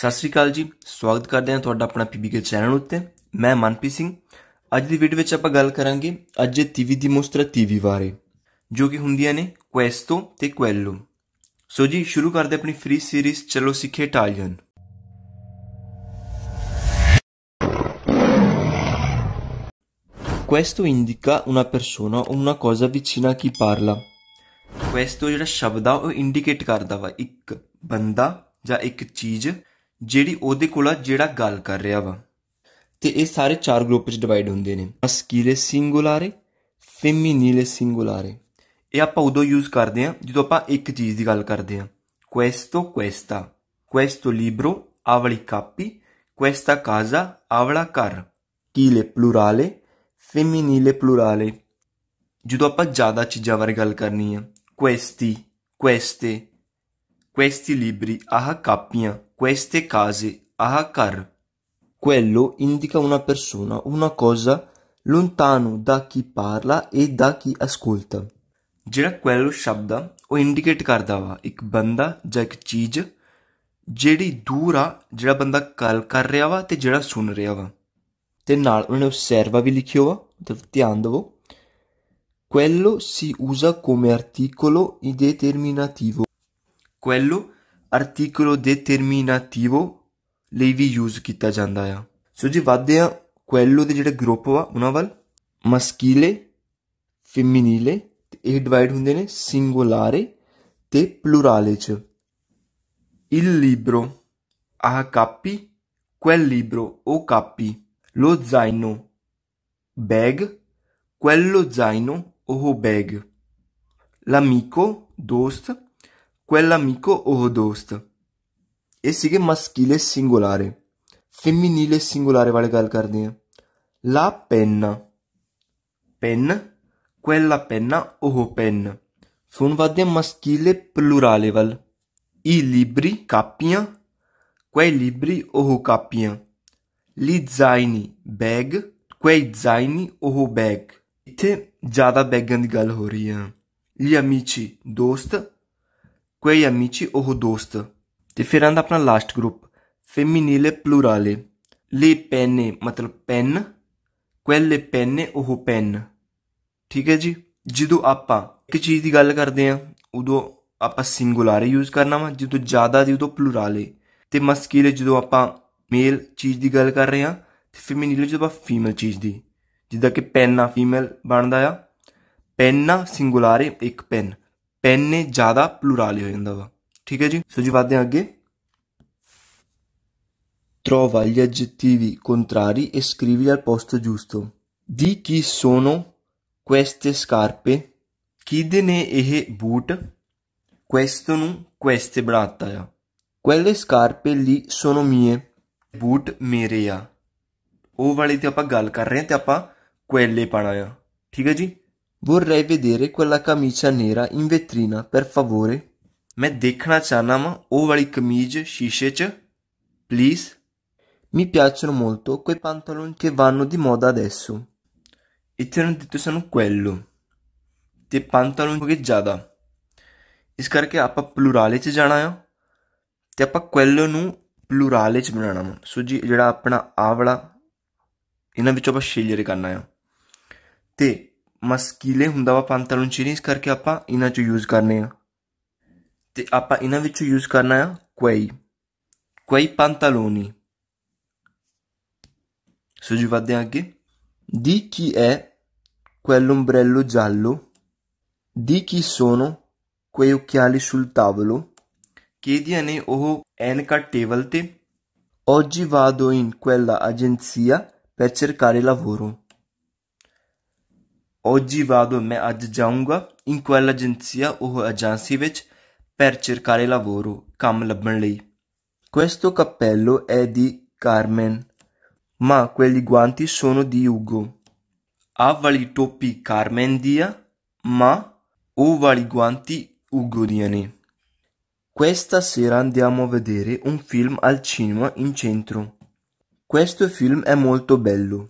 ਸਤਿ ਸ੍ਰੀ ਅਕਾਲ ਜੀ ਸਵਾਗਤ ਕਰਦੇ ਹਾਂ ਤੁਹਾਡਾ ਆਪਣਾ ਪੀਬੀਕੇ ਚੈਨਲ ਉੱਤੇ ਮੈਂ ਮਨਪ੍ਰੀਤ ਸਿੰਘ ਅੱਜ ਦੀ ਵੀਡੀਓ ਵਿੱਚ ਆਪਾਂ ਗੱਲ ਕਰਾਂਗੇ ਅੱਜ ਟੀਵੀ ਦੀ ਮੋਸਟਰ ਟੀਵੀ ਬਾਰੇ ਜੋ ਕਿ ਹੁੰਦੀਆਂ ਨੇ ਕੁਐਸਟੋ ਤੇ ਕੁਐਲੋ ਸੋ ਜੀ ਸ਼ੁਰੂ ਕਰਦੇ ਆਪਣੀ ਫ੍ਰੀ ਸੀਰੀਜ਼ ਚਲੋ ਸਿੱਖੇ ਇਟਾਲੀਅਨ ਕੁਐਸਟੋ ਇੰਡੀਕਾ una ਪਰਸੋਨਾ o una cosa vicina ਕੀ ਪਾਰਲਾ ਕੁਐਸਟੋ ਜਿਹੜਾ ਸ਼ਬਦ ਆ ਉਹ ਇੰਡੀਕੇਟ ਕਰਦਾ ਵਾ ਇੱਕ ਬੰਦਾ ਜਾਂ ਇੱਕ ਚੀਜ਼ ਜਿਹੜੀ ਉਹਦੇ ਕੋਲ ਜਿਹੜਾ ਗੱਲ ਕਰ ਰਿਹਾ ਵਾ ਤੇ ਇਹ ਸਾਰੇ ਚਾਰ ਗਰੁੱਪ ਚ ਡਿਵਾਈਡ ਹੁੰਦੇ ਨੇ ਮਸਕੀਲੇ ਸਿੰਗੂਲਾਰੇ ਫੈਮਿਨੀਲੇ ਸਿੰਗੂਲਾਰੇ ਇਹ ਆਪਾਂ ਉਦੋਂ ਯੂਜ਼ ਕਰਦੇ ਆ ਜਦੋਂ ਆਪਾਂ ਇੱਕ ਚੀਜ਼ ਦੀ ਗੱਲ ਕਰਦੇ ਆ ਕੁਐਸਟੋ ਕੁਐਸਟਾ ਕੁਐਸਟੋ ਲਿਬਰੋ ਆਵਲੀ ਕਾਪੀ ਕੁਐਸਟਾ ਕਾਜ਼ਾ ਆਵਲਾ ਘਰ ਕੀਲੇ ਪਲੂਰਾਲੇ ਫੈਮਿਨੀਲੇ ਪਲੂਰਾਲੇ ਜਦੋਂ ਆਪਾਂ ਜ਼ਿਆਦਾ ਚੀਜ਼ਾਂ ਬਾਰੇ ਗੱਲ ਕਰਨੀ ਆ ਕੁਐਸਟੀ ਕੁਐਸਟੇ ਕੁਐਸਟੀ ਲਿਬਰੀ ਆਹ ਕਾਪੀਆਂ queste case, ahkar. Quello indica una persona, una cosa, lontano da chi parla e da chi ascolta. ਜਿਹੜਾ quello shabda o indicate indicate ਕਰਦਾ banda ਇੱਕ ਬੰਦਾ ਜਾਂ ਇੱਕ ਚੀਜ਼ ਜਿਹੜੀ ਦੂਰ ਆ ਜਿਹੜਾ ਬੰਦਾ ਗੱਲ ਕਰ ਰਿਹਾ ਵਾ osserva ਵੀ ਲਿਖਿਓ ਵਾ ਮਤਲਬ quello si usa come articolo indeterminativo. quello articolo determinativo लेवी यूज किया जाता है सो जी वादे ਆ ਕੁਐਲੋ ਦੇ ਜਿਹੜੇ ਗਰੁੱਪ ਆ ਉਹਨਾਂ ਵੱਲ ਮਸਕੀਲੇ ਫੈਮਿਨੀਲੇ ਤੇ ਇਹ ਡਿਵਾਈਡ ਹੁੰਦੇ ਨੇ il libro a capi quel libro o capi lo zaino bag quello zaino o bag l'amico dost quell'amico o dost. E sì che maschile singolare. Femminile singolare vale calcarne. La penna. Pen. Quella penna o pen. Funvadde maschile plurale val. I libri cappia. Quei libri o cappia. Li zaini bag. Quei zaini o bag. già da bag and galhoria. Gli amici dost quegli amici ou dost. ਤੇ ਆਂਦਾ ਆਪਣਾ last group femminile plurale le penne ਮਤਲਬ pen quelle penne ਉਹ pen ਠੀਕ ਹੈ ਜੀ ਜਦੋਂ ਆਪਾਂ ਇੱਕ ਚੀਜ਼ ਦੀ ਗੱਲ ਕਰਦੇ ਆ ਉਦੋਂ ਆਪਾਂ ਸਿੰਗੂਲਰ ਯੂਜ਼ ਕਰਨਾ ਵਾ ਜਦੋਂ ਜ਼ਿਆਦਾ ਦੀ ਉਦੋਂ ਪਲੂਰਾਲੇ ਤੇ ਮਸਕੀਲੇ ਜਦੋਂ ਆਪਾਂ ਮੇਲ ਚੀਜ਼ ਦੀ ਗੱਲ ਕਰ ਰਹੇ ਆ ਤੇ ਫੈਮਿਨਿਲ ਜਦੋਂ ਆਪਾਂ ਫੀਮੇਲ ਚੀਜ਼ ਦੀ ਜਿੱਦਾਂ ਕਿ ਪੈਨਾ ਫੀਮੇਲ ਬਣਦਾ ਆ ਪੈਨਾ ਸਿੰਗੂਲਰ ਇੱਕ ਪੈਨ ਪੈਨ ਨੇ ਜ਼ਿਆਦਾ ਪਲੂਰਲ ਹੋ ਜਾਂਦਾ ਵਾ ਠੀਕ ਹੈ ਜੀ ਸੋ ਜੀ ਵਧਦੇ ਹਾਂ ਅੱਗੇ Trova gli aggettivi contrari e scrivili al posto giusto. Di chi sono queste scarpe? Kide ne eh boot? Questo nu queste ya Quelle scarpe lì sono mie. Boot mere ya ਉਹ ਵਾਲੀ ਤੇ ਆਪਾਂ ਗੱਲ ਕਰ ਰਹੇ ਹਾਂ ਤੇ ਆਪਾਂ ਕੁਐਲੇ ਪਾਣਾ ਆ ਠੀਕ ਹੈ ਜੀ Vorrei vedere quella camicia nera in vetrina, per favore. मैं देखना चाहना मा ओ वाली कमीज शीशे च please Mi piacciono molto quei pantaloni che vanno di moda adesso. E ti hanno detto sono quello. Te pantaloni che ज्यादा. E scarica appa plurale c'è già है Te appa quello ਨੂੰ plurale c'è già ਵਾ ਸੋ ਜੀ ਜਿਹੜਾ avla. E non vi ਆਪਾਂ share ਕਰਨਾ ਹੈ ਤੇ मास्किले हुँदामा पांतालून करके आपा इना जो यूज करने हैं ते आपा इना विच यूज करना है quei quei pantaloni se ci vado anche di chi è quell'ombrello giallo di chi sono quei occhiali sul tavolo chiediane oh enka table te oggi vado in quella agenzia per cercare lavoro Oggi vado me ad jaunga in quell'agenzia o agency per cercare lavoro, ਕੰਮ ਲੱਭਣ ਲਈ. Questo cappello è di Carmen, ma quelli guanti sono di Ugo. Ha Avvali topi Carmen dia, ma ovali guanti Ugo diane. Questa sera andiamo a vedere un film al cinema in centro. Questo film è molto bello.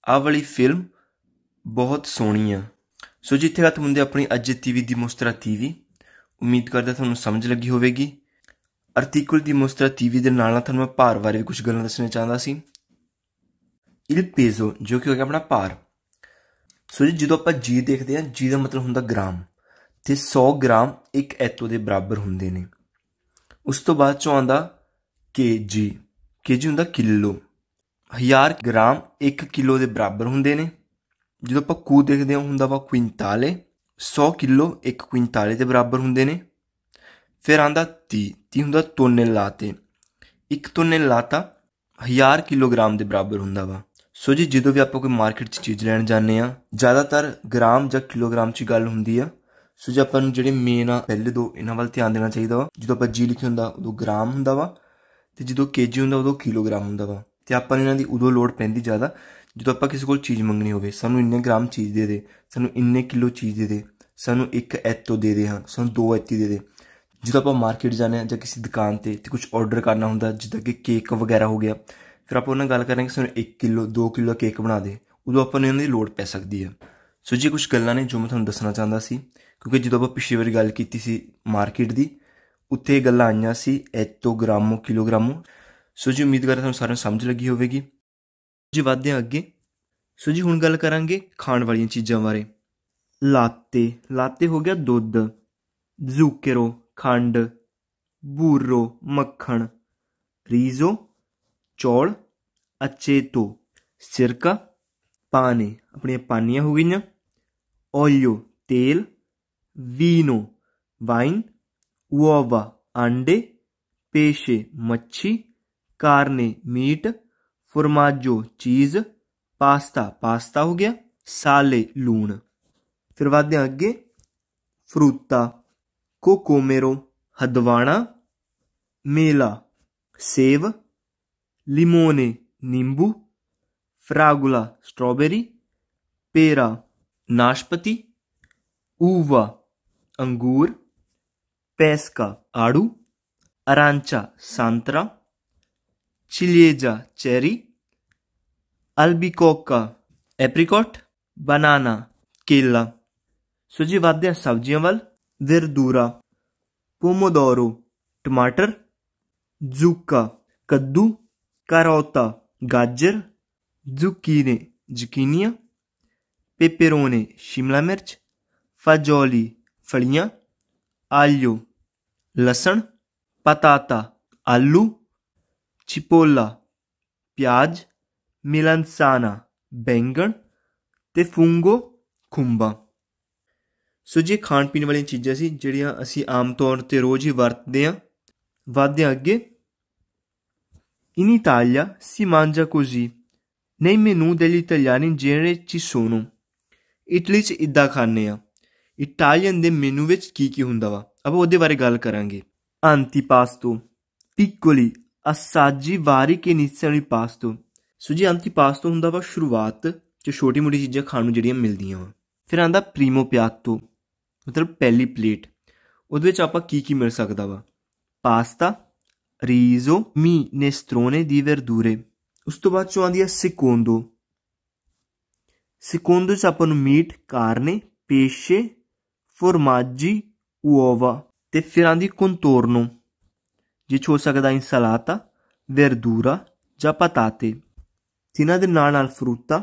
Avali film ਬਹੁਤ ਸੋਹਣੀ ਆ ਸੋ ਜਿੱਥੇ ਤੱਕ ਮੁੰਡੇ ਆਪਣੀ ਅੱਜ TV ਦੀ ਮੁਸਤਰਾ TV ਉਮੀਦ ਕਰਦਾ ਤੁਹਾਨੂੰ ਸਮਝ ਲੱਗੀ ਹੋਵੇਗੀ ਆਰਟੀਕਲ ਦੀ ਮੁਸਤਰਾ ਟੀਵੀ ਦੇ ਨਾਲ ਨਾਲ ਤੁਹਾਨੂੰ ਮੈਂ ਭਾਰ ਬਾਰੇ ਵੀ ਕੁਝ ਗੱਲਾਂ ਦੱਸਣਾ ਚਾਹੁੰਦਾ ਸੀ ਇਲ ਪੇਜ਼ੋ ਜੋ ਕਿ ਹੋ ਗਿਆ ਆਪਣਾ ਭਾਰ ਸੋ ਜੀ ਜਦੋਂ ਆਪਾਂ ਜੀ ਦੇਖਦੇ ਆ ਜੀ ਦਾ ਮਤਲਬ ਹੁੰਦਾ ਗ੍ਰਾਮ ਤੇ 100 ਗ੍ਰਾਮ ਇੱਕ ਐਤੋ ਦੇ ਬਰਾਬਰ ਹੁੰਦੇ ਨੇ ਉਸ ਤੋਂ ਬਾਅਦ ਚੋਂ ਆਂਦਾ ਕੇਜੀ ਕੇਜੀ ਹੁੰਦਾ ਕਿਲੋ 1000 ਗ੍ਰਾਮ 1 ਕਿਲੋ ਦੇ ਬਰਾਬਰ ਹੁੰਦੇ ਨੇ ਜਦੋਂ ਆਪਾਂ ਕੂ ਦੇਖਦੇ ਹਾਂ ਹੁੰਦਾ ਵਾ ਕੁਇੰਟਾਲੇ 100 ਕਿਲੋ 1 ਕੁਇੰਟਾਲੇ ਦੇ ਬਰਾਬਰ ਹੁੰਦੇ ਨੇ ਫਿਰ ਆਂਦਾ 30 30 ਹੁੰਦਾ ਤੋਨੇ ਲਾਤੇ 1 ਤੋਨੇ ਲਾਤਾ 1000 ਕਿਲੋਗ੍ਰਾਮ ਦੇ ਬਰਾਬਰ ਹੁੰਦਾ ਵਾ ਸੋ ਜੀ ਜਦੋਂ ਵੀ ਆਪਾਂ ਕੋਈ ਮਾਰਕੀਟ 'ਚ ਚੀਜ਼ ਲੈਣ ਜਾਂਦੇ ਆ ਜ਼ਿਆਦਾਤਰ ਗ੍ਰਾਮ ਜਾਂ ਕਿਲੋਗ੍ਰਾਮ 'ਚ ਗੱਲ ਹੁੰਦੀ ਆ ਸੋ ਜੇ ਆਪਾਂ ਨੂੰ ਜਿਹੜੇ ਮੇਨ ਆ ਪਹਿਲੇ ਦੋ ਇਹਨਾਂ ਵੱਲ ਧਿਆਨ ਦੇਣਾ ਚਾਹੀਦਾ ਵਾ ਜਦੋਂ ਆਪਾਂ ਜੀ ਲਿਖਿਆ ਹੁੰਦਾ ਉਦੋਂ ਗ੍ਰਾਮ ਹੁੰਦਾ ਵਾ ਤੇ ਜਦੋਂ ਕੇਜੀ ਹੁੰਦਾ ਉਦੋਂ ਕਿਲੋਗ੍ਰਾਮ ਹੁੰਦਾ ਵਾ ਤੇ ਆਪਾਂ ਨੂੰ ਇਹਨਾਂ ਦੀ ਉਦੋਂ ਲੋਡ ਪੈਂਦੀ ਜ਼ਿਆਦਾ ਜਦੋਂ ਆਪਾਂ ਕਿਸੇ ਕੋਲ ਚੀਜ਼ ਮੰਗਣੀ ਹੋਵੇ ਸਾਨੂੰ ਇੰਨੇ ਗ੍ਰਾਮ ਚੀਜ਼ ਦੇ ਦੇ ਸਾਨੂੰ ਇੰਨੇ ਕਿਲੋ ਚੀਜ਼ ਦੇ ਦੇ ਸਾਨੂੰ ਇੱਕ ਐਤੋ ਦੇ ਦੇ ਹਾਂ ਸਾਨੂੰ ਦੋ ਐਤੀ ਦੇ ਦੇ ਜਦੋਂ ਆਪਾਂ ਮਾਰਕੀਟ ਜਾਂਦੇ ਹਾਂ ਜਾਂ ਕਿਸੇ ਦੁਕਾਨ ਤੇ ਤੇ ਕੁਝ ਆਰਡਰ ਕਰਨਾ ਹੁੰਦਾ ਜਿੱਦਾਂ ਕਿ ਕੇਕ ਵਗੈਰਾ ਹੋ ਗਿਆ ਫਿਰ ਆਪਾਂ ਉਹਨਾਂ ਨਾਲ ਗੱਲ ਕਰਾਂਗੇ ਸਾਨੂੰ 1 ਕਿਲੋ 2 ਕਿਲੋ ਕੇਕ ਬਣਾ ਦੇ ਉਦੋਂ ਆਪਾਂ ਨੂੰ ਇਹਦੀ ਦੀ ਲੋੜ ਪੈ ਸਕਦੀ ਹੈ ਸੋ ਜੀ ਕੁਝ ਗੱਲਾਂ ਨੇ ਜੋ ਮੈਂ ਤੁਹਾਨੂੰ ਦੱਸਣਾ ਚਾਹੁੰਦਾ ਸੀ ਕਿਉਂਕਿ ਜਦੋਂ ਆਪਾਂ ਪਿਛਲੀ ਵਾਰ ਗੱਲ ਕੀਤੀ ਸੀ ਮਾਰਕੀਟ ਦੀ ਉੱਥੇ ਗੱਲਾਂ ਆਈਆਂ ਸੀ ਐਤੋ ਗ੍ਰਾਮੋ ਕਿਲੋਗ੍ਰਾਮੋ ਸੋ ਜੀ ਉਮੀਦ ਕਰਦਾ ਤੁਹਾਨੂੰ ਸਾਰਿਆਂ ਨੂੰ ਸਮਝ ਲੱਗੀ ਹੋਵੇਗੀ ਜੀ ਵਧਦੇ ਹਾਂ ਅੱਗੇ ਸੋ ਜੀ ਹੁਣ ਗੱਲ ਕਰਾਂਗੇ ਖਾਣ ਵਾਲੀਆਂ ਚੀਜ਼ਾਂ ਬਾਰੇ ਲਾਤੇ ਲਾਤੇ ਹੋ ਗਿਆ ਦੁੱਧ ਜ਼ੂਕੇਰੋ ਖੰਡ ਬੂਰੋ ਮੱਖਣ ਰੀਜ਼ੋ ਚੌਲ ਅਚੇਤੋ ਸਿਰਕਾ ਪਾਣੀ ਆਪਣੀਆਂ ਪਾਨੀਆਂ ਹੋ ਗਈਆਂ ਓਲੀਓ ਤੇਲ ਵੀਨੋ ਵਾਈਨ ਉਵਾ ਅੰਡੇ ਪੇਸ਼ੇ ਮੱਛੀ ਕਾਰਨੇ ਮੀਟ फरमाजो चीज पास्ता पास्ता हो गया साले लून फिर वादे अगे फ्रूता कोकोमेरो हदवाना मेला सेव लिमोने नींबू फ्रागुला स्ट्रॉबेरी पेरा नाशपति ऊवा अंगूर पैस्का आड़ू अरांचा सांतरा चिलेजा चेरी अल्बिकोका एप्रिकॉट बनाना केला सूची वाद्य सब्जियां वाल विरदूरा पोमोदोरो टमाटर जुका कद्दू करौता गाजर जुकीने जुकीनिया पेपेरोने शिमला मिर्च फजौली फलियां आलू लसन पताता आलू चिपोला प्याज melanzana ਬੈਂਗਣ ਤੇ ਫੂੰਗੋ ਖੁੰਬਾਂ ਸੋ ਜੀ ਖਾਣ ਪੀਣ ਵਾਲੀਆਂ ਚੀਜ਼ਾਂ ਸੀ ਜਿਹੜੀਆਂ ਅਸੀਂ ਆਮ ਤੌਰ ਤੇ ਰੋਜ਼ ਹੀ ਵਰਤਦੇ ਆਂ ਵਾਧੇ ਅੱਗੇ In Italia si mangia così. Nei menù degli italiani in genere ci sono. Italy 'ਚ ਇਦਾਂ ਖਾਣੇ ਆ ਇਟਾਲੀਅਨ ਦੇ ਮੈਨੂ ਵਿੱਚ ਕੀ ਕੀ ਹੁੰਦਾ ਵਾ ਆਪਾਂ ਉਹਦੇ ਬਾਰੇ ਗੱਲ ਕਰਾਂਗੇ antipasto piccoli assaggi vari che iniziano il pasto ਸੋ ਜੀ ਅੰਤਿਪਾਸ ਤੋਂ ਹੁੰਦਾ ਵਾ ਸ਼ੁਰੂਆਤ ਚ ਛੋਟੀ-ਮੋਟੀ ਚੀਜ਼ਾਂ ਖਾਣ ਨੂੰ ਜਿਹੜੀਆਂ ਮਿਲਦੀਆਂ ਵਾ ਫਿਰ ਆਂਦਾ ਪ੍ਰੀਮੋ ਪਿਆਤੋ ਮਤਲਬ ਪਹਿਲੀ ਪਲੇਟ ਉਹਦੇ ਵਿੱਚ ਆਪਾਂ ਕੀ ਕੀ ਮਿਲ ਸਕਦਾ ਵਾ ਪਾਸਤਾ ਰੀਜ਼ੋ ਮੀ ਨੇਸਟਰੋਨੇ ਦੀ ਵਰਦੂਰੇ ਉਸ ਤੋਂ ਬਾਅਦ ਚ ਆਂਦੀ ਹੈ ਸਿਕੋਂਡੋ ਸਿਕੋਂਡੋ ਚ ਆਪਾਂ ਨੂੰ ਮੀਟ ਕਾਰਨੇ ਪੇਸ਼ੇ ਫੋਰਮਾਜੀ ਉਓਵਾ ਤੇ ਫਿਰ ਆਂਦੀ ਕੰਟੋਰਨੋ ਜੇ ਛੋ ਹੋ ਸਕਦਾ ਇਨਸਲਾਤਾ ਵਰਦੂਰਾ ਜਾਂ ਪਤਾਤੇ ਜਿਨ੍ਹਾਂ ਦੇ ਨਾਲ ਨਾਲ ਫਰੂਤਾ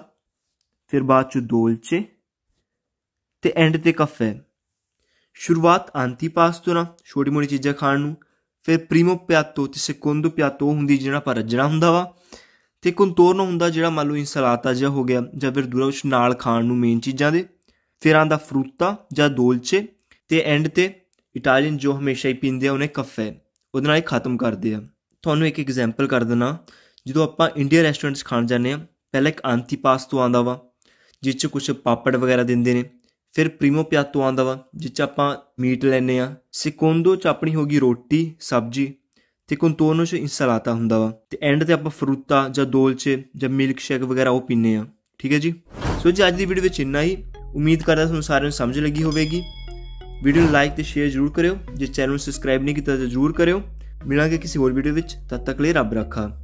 ਫਿਰ ਬਾਅਦ ਚ ਦੋਲਚੇ ਤੇ ਐਂਡ ਤੇ ਕਾਫੇ ਸ਼ੁਰੂਆਤ ਆਂਤੀ ਪਾਸਤੋ ਨਾਲ ਛੋਟੀ ਮੋਟੀ ਚੀਜ਼ਾਂ ਖਾਣ ਨੂੰ ਫਿਰ ਪ੍ਰੀਮੋ ਪਿਆਤੋ ਤੇ ਸੈਕੰਡੋ ਪਿਆਤੋ ਹੁੰਦੀ ਜਿਹੜਾ ਪਰ ਰਜਣਾ ਹੁੰਦਾ ਵਾ ਤੇ ਕੰਤੋਰਨੋ ਹੁੰਦਾ ਜਿਹੜਾ ਮੰਨ ਲਓ ਇਨਸਲਾਤਾ ਜਿਹਾ ਹੋ ਗਿਆ ਜਾਂ ਫਿਰ ਦੂਰਾ ਉਸ ਨਾਲ ਖਾਣ ਨੂੰ ਮੇਨ ਚੀਜ਼ਾਂ ਦੇ ਫਿਰ ਆਂਦਾ ਫਰੂਤਾ ਜਾਂ ਦੋਲਚੇ ਤੇ ਐਂਡ ਤੇ ਇਟਾਲੀਅਨ ਜੋ ਹਮੇਸ਼ਾ ਹੀ ਪੀਂਦੇ ਆ ਉਹਨੇ ਕਾਫੇ ਉਹਦੇ ਨਾਲ ਹੀ ਖਤਮ ਕਰਦੇ ਆ ਤੁਹਾਨੂੰ ਇੱਕ ਐਗਜ਼ਾਮਪਲ ਕਰ ਦਿੰਨਾ ਜਦੋਂ ਆਪਾਂ ਇੰਡੀਆ ਰੈਸਟੋਰੈਂਟ 'ਚ ਖਾਣ ਜਾਂਦੇ ਆ ਪਹਿਲਾਂ ਇੱਕ ਆਂਤੀ ਪਾਸ ਤੋਂ ਆਂਦਾ ਵਾ ਜਿਸ 'ਚ ਕੁਝ ਪਾਪੜ ਵਗੈਰਾ ਦਿੰਦੇ ਨੇ ਫਿਰ ਪ੍ਰੀਮੋ ਤੋਂ ਆਂਦਾ ਵਾ ਜਿਸ 'ਚ ਆਪਾਂ ਮੀਟ ਲੈਨੇ ਆ ਸਿਕੋਂਦੋ 'ਚ ਆਪਣੀ ਹੋਗੀ ਰੋਟੀ ਸਬਜੀ ਤੇ ਕੁੰਤੋਨੋ 'ਚ ਇਨਸਲਾਤਾ ਹੁੰਦਾ ਵਾ ਤੇ ਐਂਡ ਤੇ ਆਪਾਂ ਫਰੂਤਾ ਜਾਂ ਦੋਲਚੇ ਜਾਂ ਮਿਲਕ ਸ਼ੇਕ ਵਗੈਰਾ ਉਹ ਪੀਨੇ ਆ ਠੀਕ ਹੈ ਜੀ ਸੋ ਜੀ ਅੱਜ ਦੀ ਵੀਡੀਓ ਵਿੱਚ ਇੰਨਾ ਹੀ ਉਮੀਦ ਕਰਦਾ ਤੁਹਾਨੂੰ ਸਾਰਿਆਂ ਨੂੰ ਸਮਝ ਲੱਗੀ ਹੋਵੇਗੀ ਵੀਡੀਓ ਨੂੰ ਲਾਈਕ ਤੇ ਸ਼ੇਅਰ ਜ਼ਰੂਰ ਕਰਿਓ ਜੇ ਚੈਨਲ ਨੂੰ ਸਬਸਕ੍ਰਾਈਬ ਨਹੀਂ ਕੀਤਾ ਤਾਂ ਜ਼ਰੂਰ ਕਰਿਓ ਮਿਲਾਂਗੇ ਕਿਸੇ ਹੋਰ ਵੀਡੀਓ ਵਿੱਚ ਤਦ ਤੱਕ ਲਈ ਰੱਬ ਰੱਖਾ